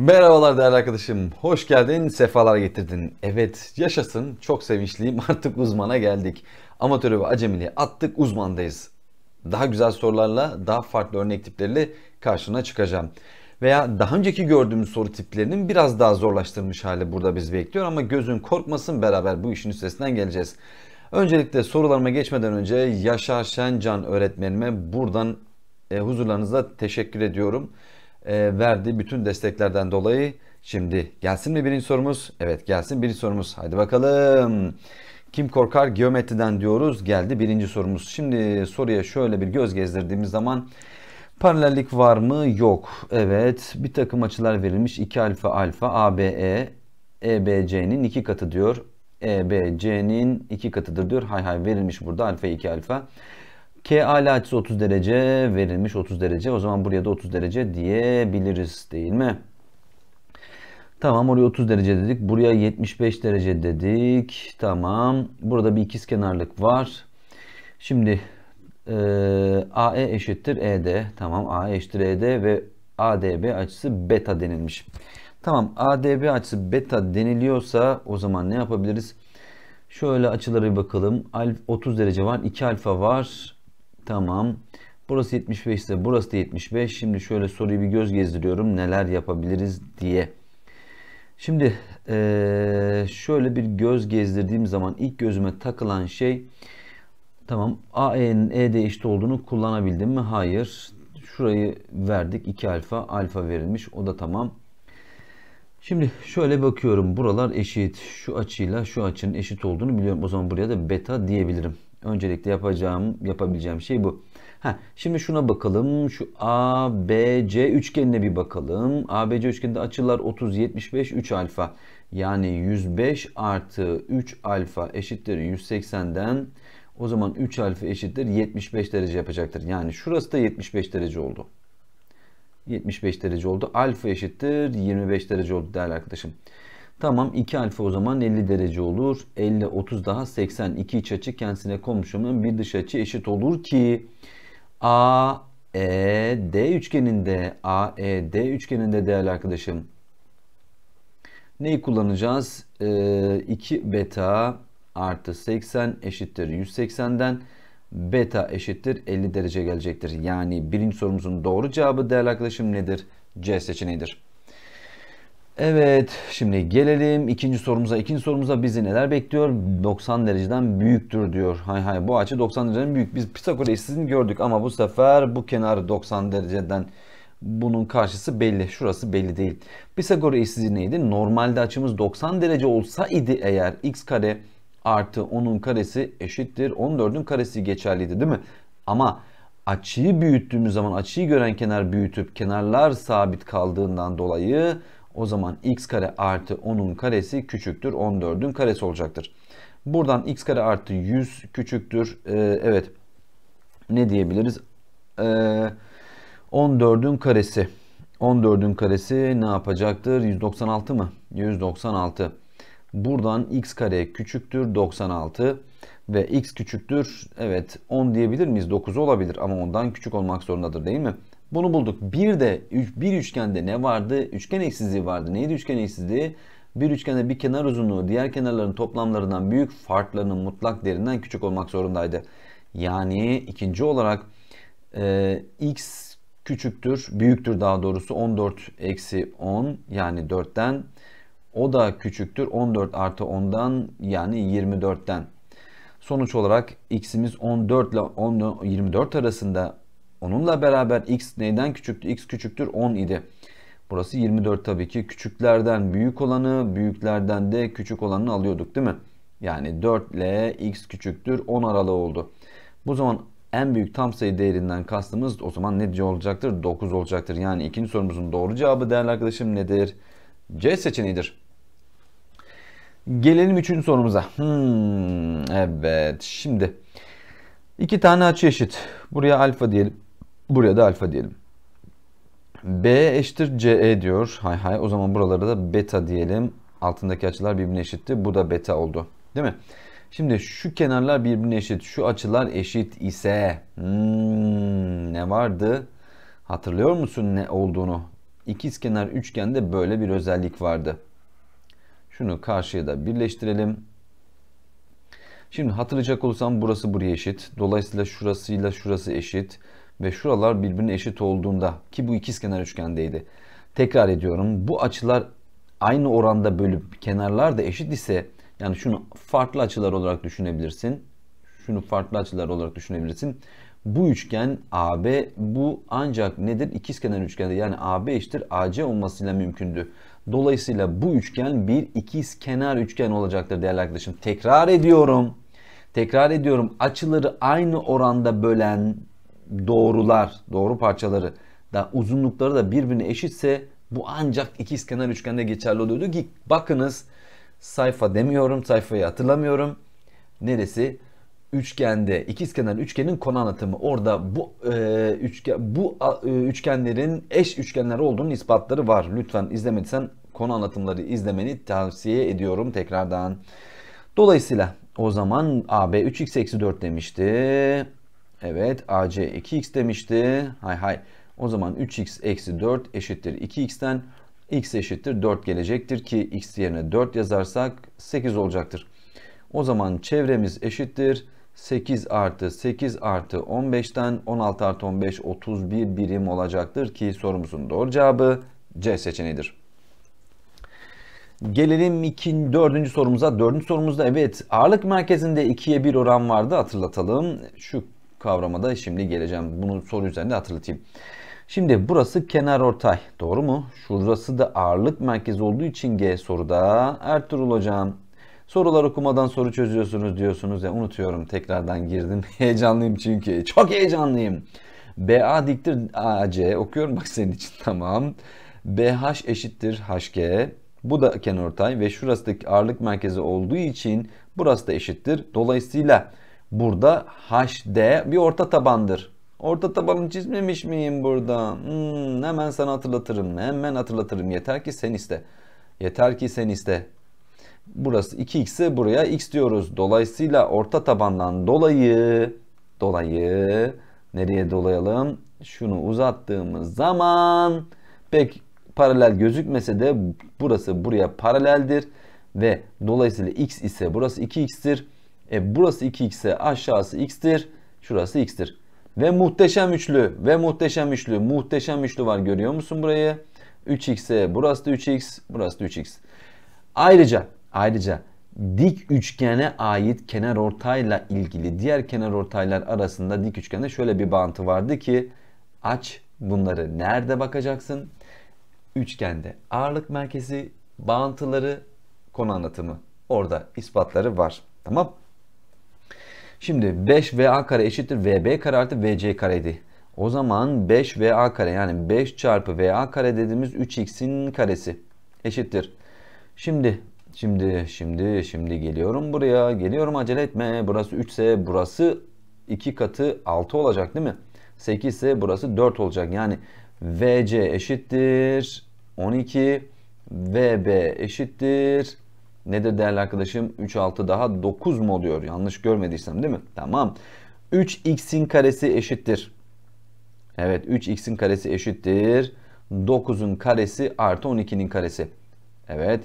Merhabalar değerli arkadaşım. Hoş geldin, sefalar getirdin. Evet, yaşasın. Çok sevinçliyim. Artık uzmana geldik. Amatörü ve acemini attık, uzmandayız. Daha güzel sorularla, daha farklı örnek tipleriyle karşına çıkacağım. Veya daha önceki gördüğümüz soru tiplerinin biraz daha zorlaştırmış hali burada biz bekliyor ama gözün korkmasın beraber bu işin üstesinden geleceğiz. Öncelikle sorularıma geçmeden önce Yaşar Şencan öğretmenime buradan e, huzurlarınızda teşekkür ediyorum e, verdiği bütün desteklerden dolayı. Şimdi gelsin mi birinci sorumuz? Evet gelsin birinci sorumuz. hadi bakalım. Kim korkar geometriden diyoruz. Geldi birinci sorumuz. Şimdi soruya şöyle bir göz gezdirdiğimiz zaman paralellik var mı? Yok. Evet bir takım açılar verilmiş. 2 alfa alfa ABE EBC'nin iki katı diyor. EBC'nin iki katıdır diyor. Hay hay verilmiş burada alfa 2 alfa. K ala açısı 30 derece verilmiş 30 derece. O zaman buraya da 30 derece diyebiliriz değil mi? Tamam oraya 30 derece dedik. Buraya 75 derece dedik. Tamam. Burada bir ikizkenarlık var. Şimdi e, AE eşittir ED. Tamam AE eşittir ED ve ADB açısı beta denilmiş. Tamam ADB açısı beta deniliyorsa o zaman ne yapabiliriz? Şöyle açılara bir bakalım. 30 derece var. 2 alfa var. Tamam. Burası 75 ise burası da 75. Şimdi şöyle soruyu bir göz gezdiriyorum. Neler yapabiliriz diye. Şimdi e, şöyle bir göz gezdirdiğim zaman ilk gözüme takılan şey tamam AE'nin E'de eşit olduğunu kullanabildim mi? Hayır. Şurayı verdik. 2 alfa. Alfa verilmiş. O da tamam. Şimdi şöyle bakıyorum. Buralar eşit. Şu açıyla şu açının eşit olduğunu biliyorum. O zaman buraya da beta diyebilirim. Öncelikle yapacağım, yapabileceğim şey bu. Ha, şimdi şuna bakalım. Şu ABC üçgenine bir bakalım. ABC üçgeninde açılar 30, 75, 3 alfa. Yani 105 artı 3 alfa eşittir 180'den. O zaman 3 alfa eşittir 75 derece yapacaktır. Yani şurası da 75 derece oldu. 75 derece oldu. Alfa eşittir 25 derece oldu değerli arkadaşım. Tamam 2 alfa o zaman 50 derece olur. 50 30 daha 80. 2 iç açı kendisine komşumun bir dış açı eşit olur ki A E D üçgeninde A E D üçgeninde değerli arkadaşım neyi kullanacağız? Ee, 2 beta artı 80 eşittir 180'den beta eşittir 50 derece gelecektir. Yani birinci sorumuzun doğru cevabı değerli arkadaşım nedir? C seçeneğidir. Evet şimdi gelelim ikinci sorumuza. İkinci sorumuza bizi neler bekliyor? 90 dereceden büyüktür diyor. Hay hay bu açı 90 dereceden büyük. Biz Pisagor eşsizliğini gördük ama bu sefer bu kenar 90 dereceden bunun karşısı belli. Şurası belli değil. Pisagor eşsizliği neydi? Normalde açımız 90 derece olsa idi eğer x kare artı 10'un karesi eşittir 14'ün karesi geçerliydi değil mi? Ama açıyı büyüttüğümüz zaman açıyı gören kenar büyütüp kenarlar sabit kaldığından dolayı o zaman x kare artı 10'un karesi küçüktür 14'ün karesi olacaktır. Buradan x kare artı 100 küçüktür. Ee, evet ne diyebiliriz? Ee, 14'ün karesi. 14'ün karesi ne yapacaktır? 196 mı? 196. Buradan x kare küçüktür 96 ve x küçüktür. Evet 10 diyebilir miyiz? 9 olabilir ama ondan küçük olmak zorundadır değil mi? Bunu bulduk. Bir de bir üçgende ne vardı? Üçgen eksizliği vardı. Neydi üçgen eksizliği? Bir üçgende bir kenar uzunluğu diğer kenarların toplamlarından büyük farklarının mutlak değerinden küçük olmak zorundaydı. Yani ikinci olarak e, x küçüktür, büyüktür daha doğrusu 14 eksi 10 yani 4'ten o da küçüktür 14 artı 10'dan yani 24'ten. Sonuç olarak x'imiz 14 ile 24 arasında Onunla beraber x neyden küçüktü? x küçüktür 10 idi. Burası 24 tabii ki. Küçüklerden büyük olanı, büyüklerden de küçük olanı alıyorduk değil mi? Yani 4 ile x küçüktür 10 aralığı oldu. Bu zaman en büyük tam sayı değerinden kastımız o zaman ne olacaktır? 9 olacaktır. Yani ikinci sorumuzun doğru cevabı değerli arkadaşım nedir? C seçeneğidir. Gelelim üçüncü sorumuza. Hmm, evet şimdi iki tane açı eşit. Buraya alfa diyelim. Buraya da alfa diyelim. B eşittir CE diyor. Hay hay. O zaman buralara da beta diyelim. Altındaki açılar birbirine eşitti. Bu da beta oldu. Değil mi? Şimdi şu kenarlar birbirine eşit. Şu açılar eşit ise hmm, ne vardı? Hatırlıyor musun ne olduğunu? İkizkenar üçgende böyle bir özellik vardı. Şunu karşıya da birleştirelim. Şimdi hatırlayacak olursam burası buraya eşit. Dolayısıyla şurasıyla şurası eşit ve şuralar birbirine eşit olduğunda ki bu ikizkenar üçgendeydi. Tekrar ediyorum bu açılar aynı oranda bölüp kenarlar da eşit ise yani şunu farklı açılar olarak düşünebilirsin. Şunu farklı açılar olarak düşünebilirsin. Bu üçgen AB bu ancak nedir? İkizkenar üçgende yani AB eşittir AC olmasıyla mümkündü. Dolayısıyla bu üçgen bir ikizkenar üçgen olacaktır değerli arkadaşım. Tekrar ediyorum. Tekrar ediyorum. Açıları aynı oranda bölen doğrular, doğru parçaları da uzunlukları da birbirine eşitse bu ancak ikizkenar üçgende geçerli oluyordu ki bakınız sayfa demiyorum, sayfayı hatırlamıyorum. Neresi? Üçgende, ikizkenar üçgenin konu anlatımı. Orada bu e, üçgen bu e, üçgenlerin eş üçgenler olduğunun ispatları var. Lütfen izlemediysen konu anlatımları izlemeni tavsiye ediyorum tekrardan. Dolayısıyla o zaman AB 3x eksi 4 demişti. Evet AC 2x demişti. Hay hay. O zaman 3x eksi 4 eşittir 2x'ten x eşittir 4 gelecektir ki x yerine 4 yazarsak 8 olacaktır. O zaman çevremiz eşittir. 8 artı 8 artı 15'ten 16 artı 15 31 birim olacaktır ki sorumuzun doğru cevabı C seçeneğidir. Gelelim ikinci, dördüncü sorumuza. Dördüncü sorumuzda evet ağırlık merkezinde 2'ye 1 oran vardı hatırlatalım. Şu kavrama da şimdi geleceğim. Bunu soru üzerinde hatırlatayım. Şimdi burası kenar ortay. Doğru mu? Şurası da ağırlık merkezi olduğu için G soruda. Ertuğrul hocam sorular okumadan soru çözüyorsunuz diyorsunuz. Ya unutuyorum tekrardan girdim. heyecanlıyım çünkü. Çok heyecanlıyım. BA diktir AC. Okuyorum bak senin için tamam. BH eşittir HG. Bu da kenar ortay ve şurası da ağırlık merkezi olduğu için burası da eşittir. Dolayısıyla Burada HD bir orta tabandır. Orta tabanı çizmemiş miyim burada? Hmm, hemen sana hatırlatırım. Hemen hatırlatırım. Yeter ki sen iste. Yeter ki sen iste. Burası 2x'e buraya x diyoruz. Dolayısıyla orta tabandan dolayı dolayı nereye dolayalım? Şunu uzattığımız zaman pek paralel gözükmese de burası buraya paraleldir ve dolayısıyla x ise burası 2x'tir. E burası 2x'e aşağısı x'tir. Şurası x'tir. Ve muhteşem üçlü ve muhteşem üçlü muhteşem üçlü var görüyor musun burayı? 3x'e burası da 3x burası da 3x. Ayrıca ayrıca dik üçgene ait kenar ortayla ilgili diğer kenar ortaylar arasında dik üçgende şöyle bir bağıntı vardı ki aç bunları nerede bakacaksın? Üçgende ağırlık merkezi bağıntıları konu anlatımı orada ispatları var. Tamam? Şimdi 5VA kare eşittir VB kare artı VC kareydi. O zaman 5VA kare yani 5 çarpı VA kare dediğimiz 3x'in karesi eşittir. Şimdi şimdi şimdi şimdi geliyorum buraya. Geliyorum acele etme. Burası 3 ise burası 2 katı 6 olacak değil mi? 8 ise burası 4 olacak. Yani VC eşittir 12 VB eşittir ne de değerli arkadaşım? 3 6 daha 9 mu oluyor? Yanlış görmediysem değil mi? Tamam. 3x'in karesi eşittir. Evet 3x'in karesi eşittir. 9'un karesi artı 12'nin karesi. Evet.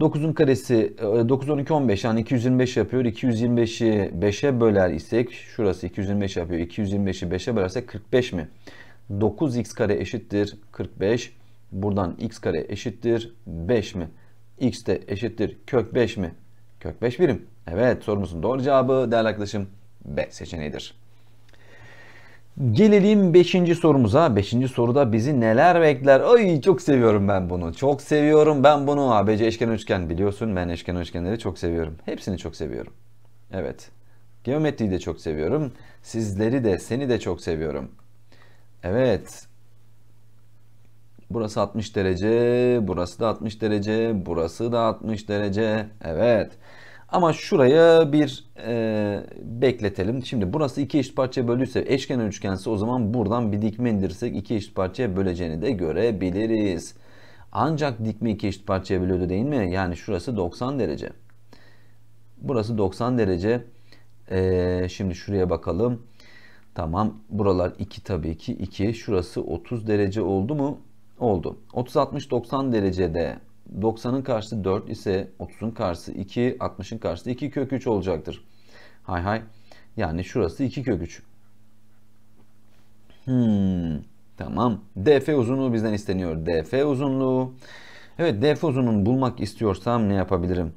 9'un karesi 9 12 15 yani 225 yapıyor. 225'i 5'e böler isek şurası 225 yapıyor. 225'i 5'e bölersek 45 mi? 9x kare eşittir 45. Buradan x kare eşittir 5 mi? x de eşittir kök 5 mi? Kök 5 birim. Evet sorumuzun doğru cevabı değerli arkadaşım B seçeneğidir. Gelelim 5. sorumuza. 5. soruda bizi neler bekler? Ay çok seviyorum ben bunu. Çok seviyorum ben bunu. ABC eşken üçgen biliyorsun. Ben eşken üçgenleri çok seviyorum. Hepsini çok seviyorum. Evet. Geometriyi de çok seviyorum. Sizleri de seni de çok seviyorum. Evet. Burası 60 derece, burası da 60 derece, burası da 60 derece. Evet. Ama şuraya bir e, bekletelim. Şimdi burası iki eşit parçaya bölüyse eşken üçgense o zaman buradan bir dikme indirsek iki eşit parçaya böleceğini de görebiliriz. Ancak dikme iki eşit parçaya bölüyordu değil mi? Yani şurası 90 derece. Burası 90 derece. E, şimdi şuraya bakalım. Tamam buralar 2 tabii ki 2. Şurası 30 derece oldu mu? oldu. 30-60-90 derecede 90'ın karşısı 4 ise 30'un karşısı 2, 60'ın karşısı 2 kök 3 olacaktır. Hay hay. Yani şurası 2 kök 3. Hmm, tamam. DF uzunluğu bizden isteniyor. DF uzunluğu. Evet DF uzunluğunu bulmak istiyorsam ne yapabilirim?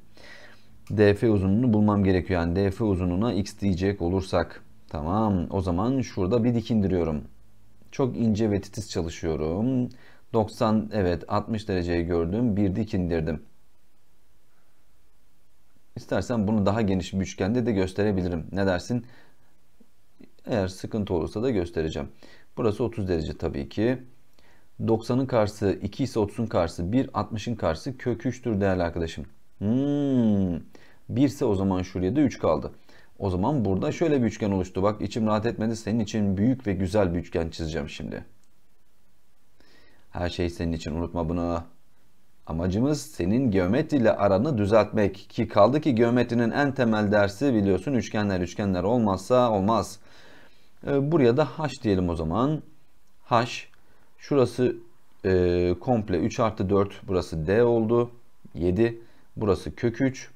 DF uzunluğunu bulmam gerekiyor. Yani DF uzunluğuna x diyecek olursak. Tamam. O zaman şurada bir dik indiriyorum. Çok ince ve titiz çalışıyorum. 90 evet 60 dereceyi gördüm. Bir dik indirdim. İstersen bunu daha geniş bir üçgende de gösterebilirim. Ne dersin? Eğer sıkıntı olursa da göstereceğim. Burası 30 derece tabii ki. 90'ın karşısı 2 ise 30'un karşısı 1, 60'ın karşısı kök 3'tür değerli arkadaşım. Hmm. 1 ise o zaman şuraya da 3 kaldı. O zaman burada şöyle bir üçgen oluştu. Bak içim rahat etmedi. Senin için büyük ve güzel bir üçgen çizeceğim şimdi. Her şey senin için unutma bunu. Amacımız senin geometriyle aranı düzeltmek ki kaldı ki geometrinin en temel dersi biliyorsun üçgenler üçgenler olmazsa olmaz. Ee, buraya da h diyelim o zaman. h şurası e, komple 3 artı 4 burası d oldu. 7 burası kök 3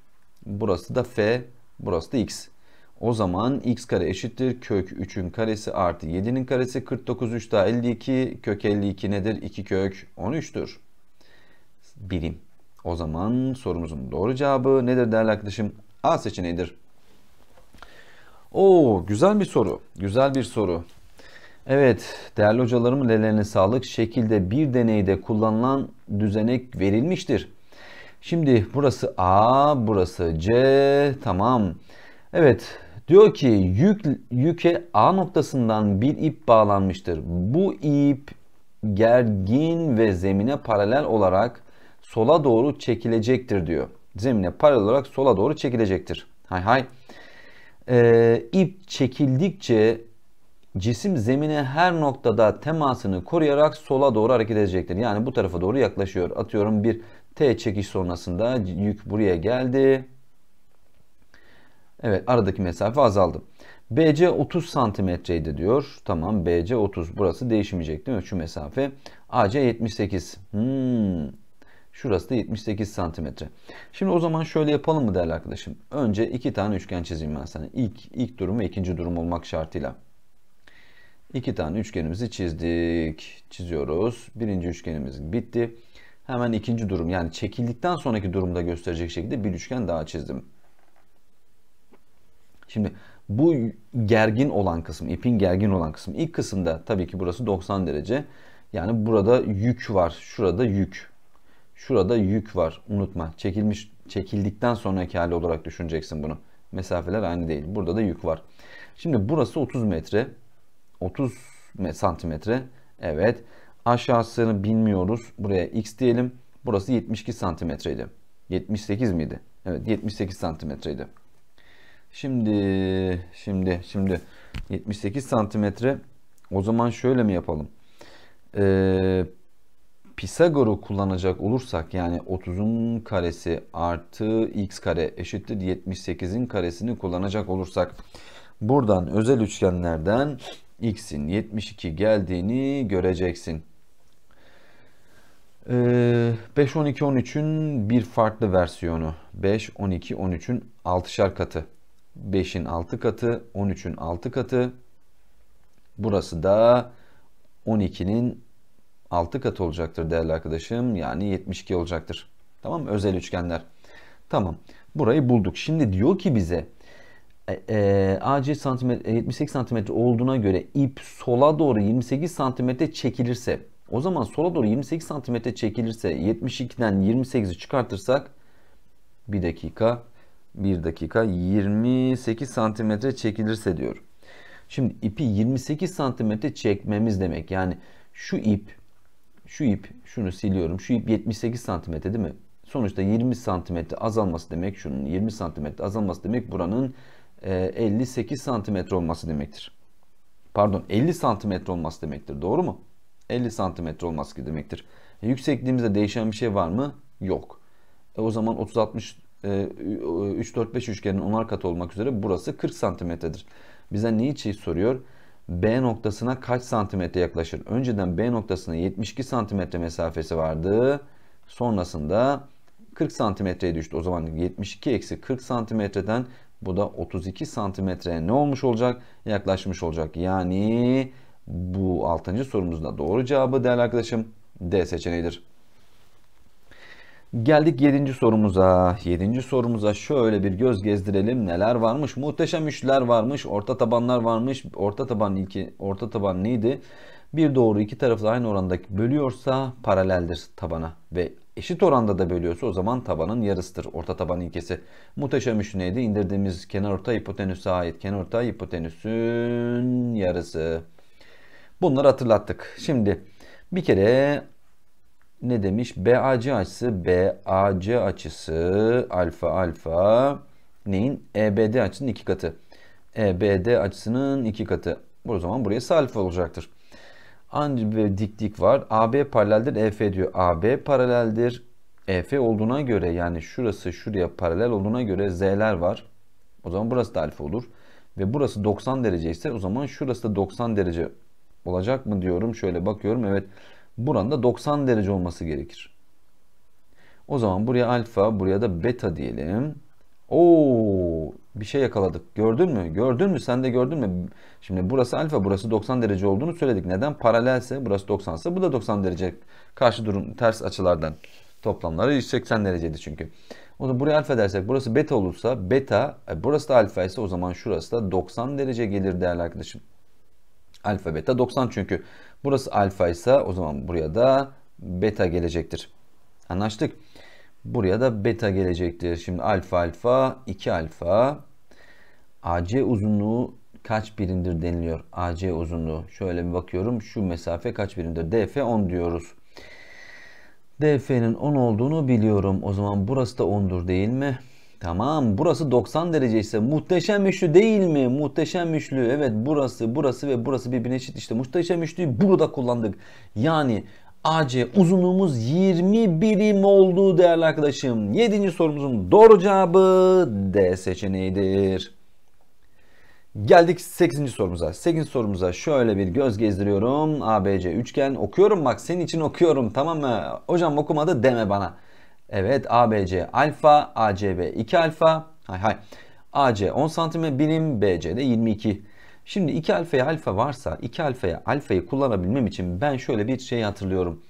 burası da f burası da x. O zaman x kare eşittir kök 3'ün karesi artı 7'nin karesi 49 3 daha 52 kök 52 nedir? 2 kök 13'tür. Birim. O zaman sorumuzun doğru cevabı nedir değerli arkadaşım? A seçeneğidir. Oo güzel bir soru. Güzel bir soru. Evet değerli hocalarım ellerine sağlık. Şekilde bir deneyde kullanılan düzenek verilmiştir. Şimdi burası A, burası C. Tamam. Evet Diyor ki yük, yüke A noktasından bir ip bağlanmıştır. Bu ip gergin ve zemine paralel olarak sola doğru çekilecektir diyor. Zemine paralel olarak sola doğru çekilecektir. Hay hay. Ee, ip çekildikçe cisim zemine her noktada temasını koruyarak sola doğru hareket edecektir. Yani bu tarafa doğru yaklaşıyor. Atıyorum bir T çekiş sonrasında yük buraya geldi. Evet aradaki mesafe azaldı. BC 30 santimetreydi diyor. Tamam BC 30 burası değişmeyecek değil mi? Şu mesafe AC 78. Hmm. Şurası da 78 santimetre. Şimdi o zaman şöyle yapalım mı değerli arkadaşım? Önce iki tane üçgen çizeyim ben sana. İlk, ilk durum ve ikinci durum olmak şartıyla. İki tane üçgenimizi çizdik. Çiziyoruz. Birinci üçgenimiz bitti. Hemen ikinci durum yani çekildikten sonraki durumda gösterecek şekilde bir üçgen daha çizdim. Şimdi bu gergin olan kısım, ipin gergin olan kısım. İlk kısımda tabii ki burası 90 derece. Yani burada yük var. Şurada yük. Şurada yük var. Unutma. Çekilmiş çekildikten sonraki hali olarak düşüneceksin bunu. Mesafeler aynı değil. Burada da yük var. Şimdi burası 30 metre. 30 santimetre. Evet. Aşağısını bilmiyoruz. Buraya x diyelim. Burası 72 santimetreydi. 78 miydi? Evet 78 santimetreydi. Şimdi, şimdi, şimdi 78 santimetre. O zaman şöyle mi yapalım? Ee, Pisagor'u kullanacak olursak yani 30'un karesi artı x kare eşittir 78'in karesini kullanacak olursak buradan özel üçgenlerden x'in 72 geldiğini göreceksin. Ee, 5, 12, 13'ün bir farklı versiyonu. 5, 12, 13'ün 6'şar katı. 5'in 6 katı, 13'ün 6 katı. Burası da 12'nin 6 katı olacaktır değerli arkadaşım. Yani 72 olacaktır. Tamam mı? Özel üçgenler. Tamam. Burayı bulduk. Şimdi diyor ki bize e, e, AC santimetre, 78 e, santimetre olduğuna göre ip sola doğru 28 santimetre çekilirse o zaman sola doğru 28 santimetre çekilirse 72'den 28'i çıkartırsak bir dakika 1 dakika 28 santimetre çekilirse diyor. Şimdi ipi 28 santimetre çekmemiz demek. Yani şu ip, şu ip, şunu siliyorum. Şu ip 78 santimetre değil mi? Sonuçta 20 santimetre azalması demek şunun 20 santimetre azalması demek buranın 58 e, santimetre olması demektir. Pardon 50 santimetre olması demektir. Doğru mu? 50 santimetre olması demektir. E, yüksekliğimizde değişen bir şey var mı? Yok. E o zaman 30 3-4-5 ee, üçgenin onar katı olmak üzere burası 40 santimetredir. Bize ne için soruyor? B noktasına kaç santimetre yaklaşır? Önceden B noktasına 72 santimetre mesafesi vardı. Sonrasında 40 santimetreye düştü. O zaman 72 eksi 40 santimetreden bu da 32 santimetreye ne olmuş olacak? Yaklaşmış olacak. Yani bu 6. sorumuzda doğru cevabı değerli arkadaşım D seçeneğidir. Geldik 7. sorumuza. 7. sorumuza şöyle bir göz gezdirelim. Neler varmış? Muhteşem üçler varmış. Orta tabanlar varmış. Orta taban ilki orta taban neydi? Bir doğru iki tarafı aynı oranda bölüyorsa paraleldir tabana ve eşit oranda da bölüyorsa o zaman tabanın yarısıdır. Orta taban ilkesi. Muhteşem üçlü neydi? İndirdiğimiz kenarorta hipotenüse ait. Kenarorta hipotenüsün yarısı. Bunları hatırlattık. Şimdi bir kere ne demiş? BAC açısı, BAC açısı alfa alfa neyin? EBD açısının iki katı. EBD açısının iki katı. O zaman buraya alfa olacaktır. Ancak bir dik dik var. AB paraleldir EF diyor. AB paraleldir EF olduğuna göre yani şurası şuraya paralel olduğuna göre Z'ler var. O zaman burası da alfa olur. Ve burası 90 derece ise o zaman şurası da 90 derece olacak mı diyorum. Şöyle bakıyorum. Evet. Buranın da 90 derece olması gerekir. O zaman buraya alfa, buraya da beta diyelim. Oo, bir şey yakaladık. Gördün mü? Gördün mü? Sen de gördün mü? Şimdi burası alfa, burası 90 derece olduğunu söyledik. Neden? Paralelse, burası 90 ise bu da 90 derece. Karşı durum ters açılardan toplamları 180 dereceydi çünkü. O zaman buraya alfa dersek burası beta olursa beta, e, burası da alfa ise o zaman şurası da 90 derece gelir değerli arkadaşım. Alfa beta 90 çünkü Burası alfa ise o zaman buraya da beta gelecektir. Anlaştık. Buraya da beta gelecektir. Şimdi alfa alfa 2 alfa. AC uzunluğu kaç birimdir deniliyor? AC uzunluğu. Şöyle bir bakıyorum. Şu mesafe kaç birimdir? DF 10 diyoruz. DF'nin 10 olduğunu biliyorum. O zaman burası da 10'dur değil mi? Tamam burası 90 derece ise muhteşem üçlü değil mi? Muhteşem üçlü evet burası burası ve burası birbirine eşit işte muhteşem üçlüyü burada kullandık. Yani AC uzunluğumuz 20 birim olduğu değerli arkadaşım. 7. sorumuzun doğru cevabı D seçeneğidir. Geldik 8. sorumuza. 8. sorumuza şöyle bir göz gezdiriyorum. ABC üçgen okuyorum bak senin için okuyorum tamam mı? Hocam okumadı deme bana. Evet ABC alfa, ACB 2 alfa. Hay hay. AC 10 santime birim, de 22. Şimdi 2 alfaya alfa varsa 2 alfaya alfayı kullanabilmem için ben şöyle bir şey hatırlıyorum.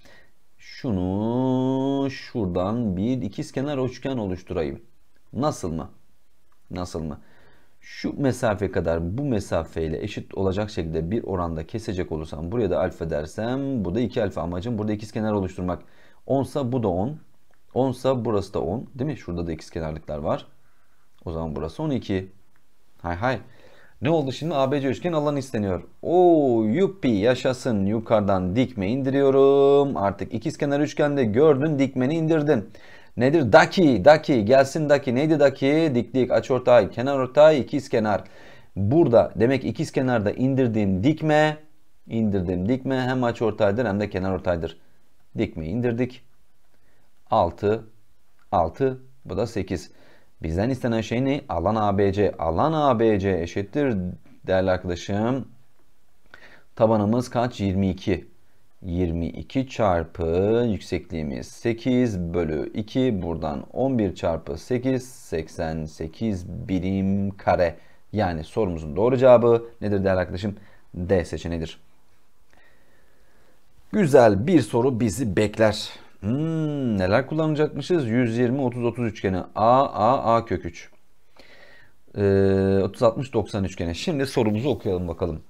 Şunu şuradan bir ikizkenar üçgen oluşturayım. Nasıl mı? Nasıl mı? Şu mesafe kadar bu mesafeyle eşit olacak şekilde bir oranda kesecek olursam buraya da alfa dersem bu da 2 alfa amacım burada ikizkenar oluşturmak. 10 bu da 10 10 ise burası da 10 değil mi? Şurada da ikiz kenarlıklar var. O zaman burası 12. Hay hay. Ne oldu şimdi? ABC üçgen alan isteniyor. Oo yuppi yaşasın. Yukarıdan dikme indiriyorum. Artık ikiz kenar üçgende gördün dikmeni indirdin. Nedir? Daki, daki. Gelsin daki. Neydi daki? Diklik, ortay, ikiz kenar. Burada demek ikiz kenarda indirdiğim dikme, indirdim dikme hem açıortaydır hem de kenar ortaydır. Dikmeyi indirdik. 6, 6 bu da 8. Bizden istenen şey ne? Alan ABC. Alan ABC eşittir değerli arkadaşım. Tabanımız kaç? 22. 22 çarpı yüksekliğimiz 8 bölü 2 buradan 11 çarpı 8 88 birim kare yani sorumuzun doğru cevabı nedir değerli arkadaşım D seçeneğidir. Güzel bir soru bizi bekler. Hmm, neler kullanacakmışız? 120, 30, 30 üçgeni. A, A, A kök 3. Ee, 30, 60, 90 üçgeni. Şimdi sorumuzu okuyalım bakalım.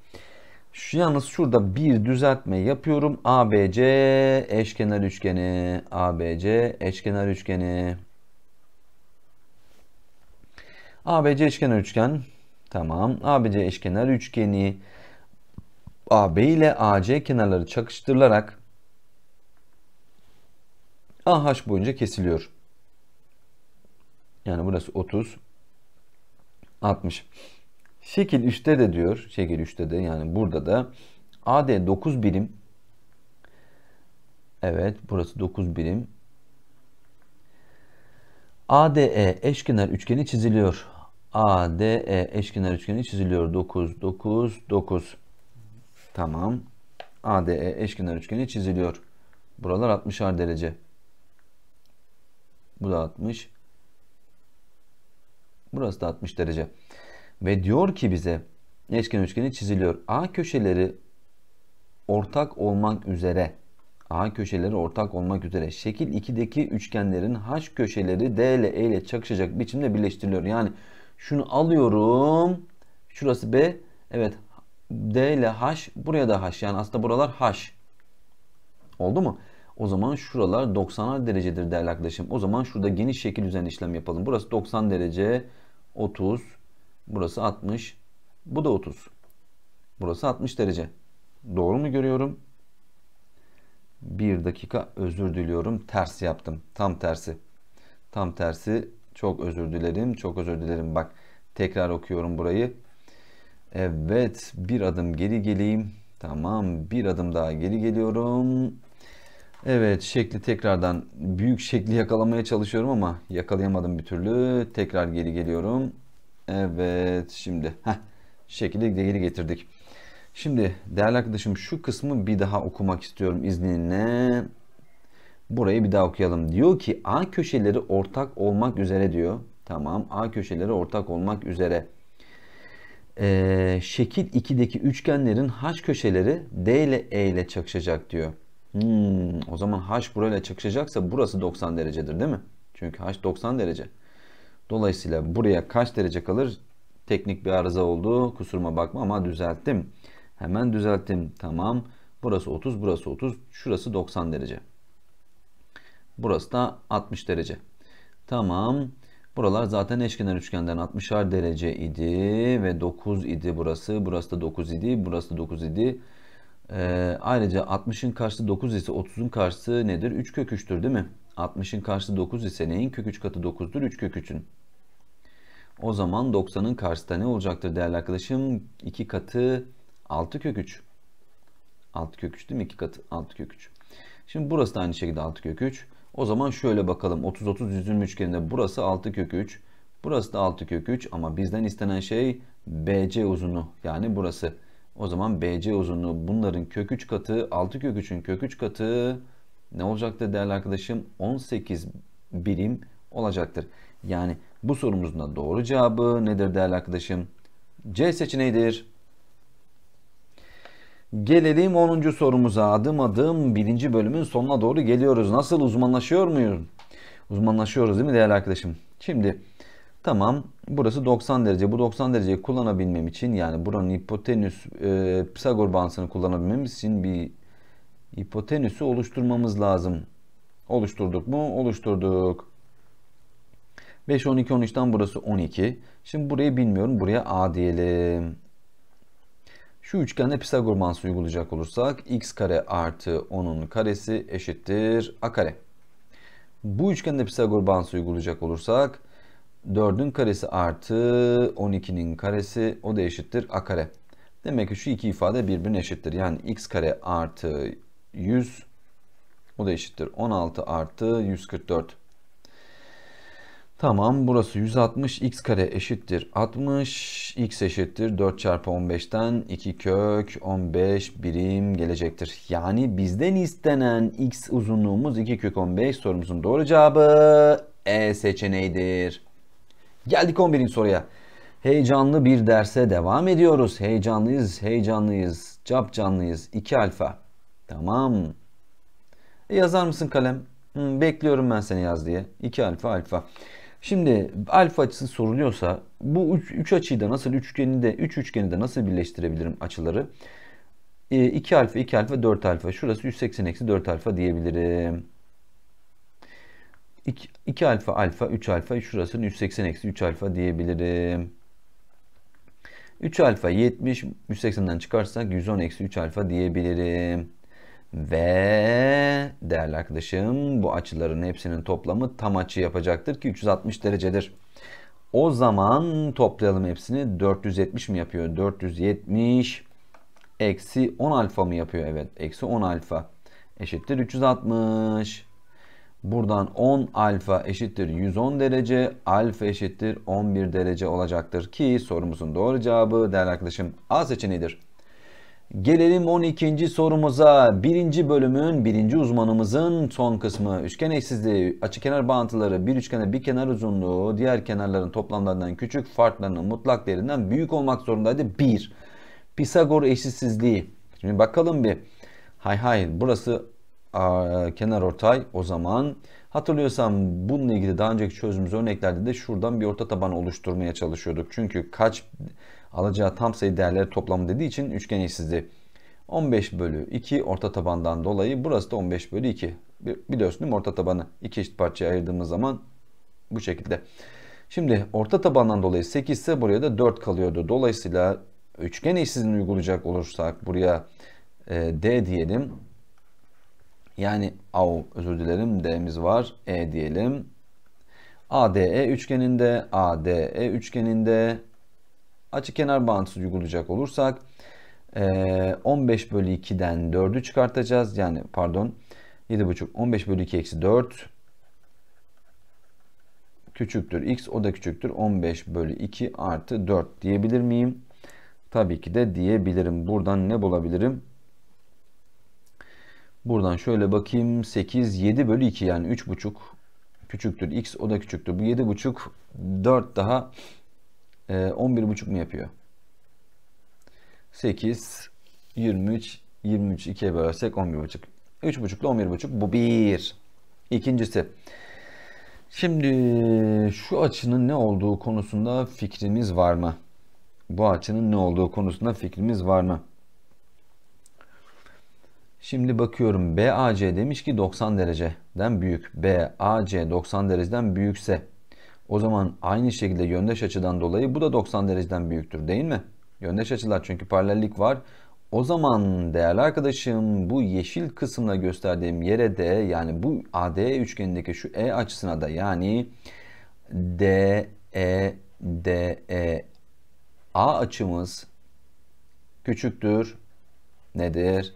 Şu, yalnız şurada bir düzeltme yapıyorum. ABC eşkenar üçgeni. ABC eşkenar üçgeni. ABC eşkenar üçgen. Tamam. ABC eşkenar üçgeni. AB ile AC kenarları çakıştırılarak AH boyunca kesiliyor. Yani burası 30, 60. Şekil 3'te de diyor, şekil 3'te de yani burada da AD 9 birim. Evet, burası 9 birim. ADE eşkenar üçgeni çiziliyor. ADE eşkenar üçgeni çiziliyor. 9, 9, 9. Tamam. ADE eşkenar üçgeni çiziliyor. Buralar 60'ar derece. Bu da 60. Burası da 60 derece. Ve diyor ki bize eşkenar üçgeni çiziliyor. A köşeleri ortak olmak üzere A köşeleri ortak olmak üzere şekil 2'deki üçgenlerin H köşeleri D ile E ile çakışacak biçimde birleştiriliyor. Yani şunu alıyorum. Şurası B. Evet. D ile H. Buraya da H. Yani aslında buralar H. Oldu mu? O zaman şuralar 90'ar derecedir değerli arkadaşım. O zaman şurada geniş şekil üzerinde işlem yapalım. Burası 90 derece 30. Burası 60. Bu da 30. Burası 60 derece. Doğru mu görüyorum? Bir dakika özür diliyorum. Ters yaptım. Tam tersi. Tam tersi. Çok özür dilerim. Çok özür dilerim. Bak tekrar okuyorum burayı. Evet bir adım geri geleyim. Tamam bir adım daha geri geliyorum. Evet şekli tekrardan büyük şekli yakalamaya çalışıyorum ama yakalayamadım bir türlü. Tekrar geri geliyorum. Evet şimdi heh, şekli geri getirdik. Şimdi değerli arkadaşım şu kısmı bir daha okumak istiyorum izninle. Burayı bir daha okuyalım. Diyor ki A köşeleri ortak olmak üzere diyor. Tamam A köşeleri ortak olmak üzere. Ee, şekil 2'deki üçgenlerin haş köşeleri D ile E ile çakışacak diyor. Hmm, o zaman H burayla çakışacaksa burası 90 derecedir değil mi? Çünkü H 90 derece. Dolayısıyla buraya kaç derece kalır? Teknik bir arıza oldu. Kusuruma bakma ama düzelttim. Hemen düzelttim. Tamam. Burası 30, burası 30. Şurası 90 derece. Burası da 60 derece. Tamam. Buralar zaten eşkenar üçgenden 60'ar derece idi ve 9 idi burası. Burası da 9 idi. Burası da 9 idi. Ee, ayrıca 60'ın karşısı 9 ise 30'un karşısı nedir? 3 kök 3'tür değil mi? 60'ın karşısı 9 ise neyin kök 3 katı 9'dur? 3 kök 3'ün. O zaman 90'ın da ne olacaktır değerli arkadaşım? 2 katı 6 kök 3. 6 kök 3 değil mi? 2 katı 6 kök 3. Şimdi burası da aynı şekilde 6 kök 3. O zaman şöyle bakalım. 30-30 120 üçgeninde burası 6 kök 3. Burası da 6 kök 3 ama bizden istenen şey BC uzunu yani burası. O zaman BC uzunluğu bunların kök 3 katı 6 kök 3'ün kök 3 katı ne olacaktır değerli arkadaşım? 18 birim olacaktır. Yani bu sorumuzun da doğru cevabı nedir değerli arkadaşım? C seçeneğidir. Gelelim 10. sorumuza adım adım 1. bölümün sonuna doğru geliyoruz. Nasıl uzmanlaşıyor muyuz? Uzmanlaşıyoruz değil mi değerli arkadaşım? Şimdi Tamam burası 90 derece. Bu 90 dereceyi kullanabilmem için yani buranın hipotenüs e, Pisagor bağıntısını kullanabilmemiz için bir hipotenüsü oluşturmamız lazım. Oluşturduk mu? Oluşturduk. 5, 12, 13'ten burası 12. Şimdi burayı bilmiyorum. Buraya A diyelim. Şu üçgende Pisagor bağıntısı uygulayacak olursak x kare artı 10'un karesi eşittir a kare. Bu üçgende Pisagor bağıntısı uygulayacak olursak 4'ün karesi artı 12'nin karesi o da eşittir a kare. Demek ki şu iki ifade birbirine eşittir. Yani x kare artı 100 o da eşittir 16 artı 144. Tamam burası 160 x kare eşittir 60 x eşittir 4 çarpı 15'ten 2 kök 15 birim gelecektir. Yani bizden istenen x uzunluğumuz 2 kök 15 sorumuzun doğru cevabı E seçeneğidir. Geldik 11. soruya. Heyecanlı bir derse devam ediyoruz. Heyecanlıyız, heyecanlıyız, cap canlıyız. 2 alfa. Tamam. E yazar mısın kalem? Hı, bekliyorum ben seni yaz diye. 2 alfa alfa. Şimdi alfa açısı soruluyorsa bu üç, açıyı da nasıl üçgeni de üç üçgeni de nasıl birleştirebilirim açıları? 2 e, alfa 2 alfa 4 alfa. Şurası 180 eksi 4 alfa diyebilirim. 2, 2 alfa alfa 3 alfa şurasını 180 eksi 3 alfa diyebilirim. 3 alfa 70 180'den çıkarsak 110 eksi 3 alfa diyebilirim. Ve değerli arkadaşım bu açıların hepsinin toplamı tam açı yapacaktır ki 360 derecedir. O zaman toplayalım hepsini 470 mi yapıyor? 470 eksi 10 alfa mı yapıyor? Evet eksi 10 alfa eşittir 360. Buradan 10 alfa eşittir 110 derece, alfa eşittir 11 derece olacaktır ki sorumuzun doğru cevabı değerli arkadaşım A seçeneğidir. Gelelim 12. sorumuza. Birinci bölümün birinci uzmanımızın son kısmı. Üçgen eksizliği, açı kenar bağıntıları, bir üçgene bir kenar uzunluğu, diğer kenarların toplamlarından küçük, farklarının mutlak değerinden büyük olmak zorundaydı. 1. Pisagor eşitsizliği. Şimdi bakalım bir. Hay hay burası kenar ortay o zaman hatırlıyorsam bununla ilgili daha önceki çözümümüz örneklerde de şuradan bir orta taban oluşturmaya çalışıyorduk. Çünkü kaç alacağı tam sayı değerleri toplamı dediği için üçgen eşsizdi. 15 bölü 2 orta tabandan dolayı burası da 15 bölü 2. Biliyorsun değil mi orta tabanı iki eşit parçaya ayırdığımız zaman bu şekilde. Şimdi orta tabandan dolayı 8 ise buraya da 4 kalıyordu. Dolayısıyla üçgen eşsizliğini uygulayacak olursak buraya e, D diyelim. Yani av özür dilerim D'miz var. E diyelim. ADE üçgeninde, ADE üçgeninde açı kenar bağıntısı uygulayacak olursak 15 e, bölü 2'den 4'ü çıkartacağız. Yani pardon 7,5 15 bölü 2 eksi 4 küçüktür x o da küçüktür 15 bölü 2 artı 4 diyebilir miyim? Tabii ki de diyebilirim. Buradan ne bulabilirim? Buradan şöyle bakayım 8, 7 bölü 2 yani 3,5 küçüktür. X o da küçüktür. Bu 7,5 4 daha e, 11,5 mu yapıyor? 8, 23, 23 2'ye bölersek 11,5. 3,5 ile 11,5 bu bir. İkincisi. Şimdi şu açının ne olduğu konusunda fikrimiz var mı? Bu açının ne olduğu konusunda fikrimiz var mı? Şimdi bakıyorum BAC demiş ki 90 dereceden büyük. BAC 90 dereceden büyükse o zaman aynı şekilde yöndeş açıdan dolayı bu da 90 dereceden büyüktür değil mi? Yöndeş açılar çünkü paralellik var. O zaman değerli arkadaşım bu yeşil kısımla gösterdiğim yere de yani bu AD üçgenindeki şu E açısına da yani DE DE A açımız küçüktür nedir?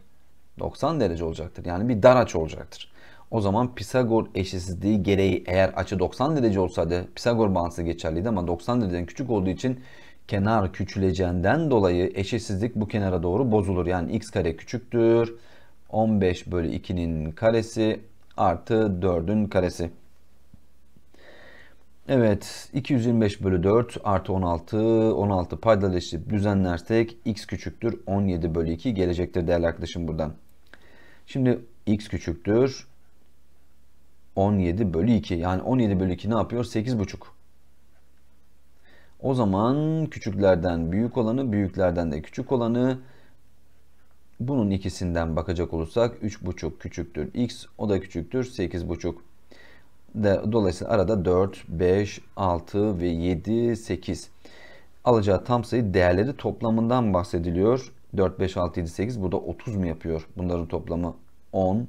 90 derece olacaktır. Yani bir dar açı olacaktır. O zaman Pisagor eşitsizliği gereği eğer açı 90 derece olsaydı Pisagor bağıntısı geçerliydi ama 90 dereceden küçük olduğu için kenar küçüleceğinden dolayı eşitsizlik bu kenara doğru bozulur. Yani x kare küçüktür. 15 bölü 2'nin karesi artı 4'ün karesi. Evet 225 bölü 4 artı 16 16 paydalaşıp düzenlersek x küçüktür 17 bölü 2 gelecektir değerli arkadaşım buradan. Şimdi x küçüktür 17 bölü 2. Yani 17 bölü 2 ne yapıyor? 8,5. O zaman küçüklerden büyük olanı, büyüklerden de küçük olanı bunun ikisinden bakacak olursak 3,5 küçüktür x, o da küçüktür 8,5. Dolayısıyla arada 4, 5, 6 ve 7, 8 alacağı tam sayı değerleri toplamından bahsediliyor. 4, 5, 6, 7, 8. Burada 30 mu yapıyor? Bunların toplamı 10.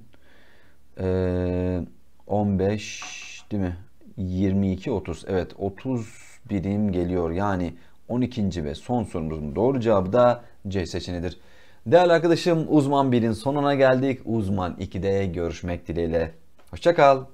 Ee, 15 değil mi? 22, 30. Evet 30 birim geliyor. Yani 12. ve son sorumuzun doğru cevabı da C seçeneğidir. Değerli arkadaşım uzman 1'in sonuna geldik. Uzman 2'de görüşmek dileğiyle. Hoşçakal.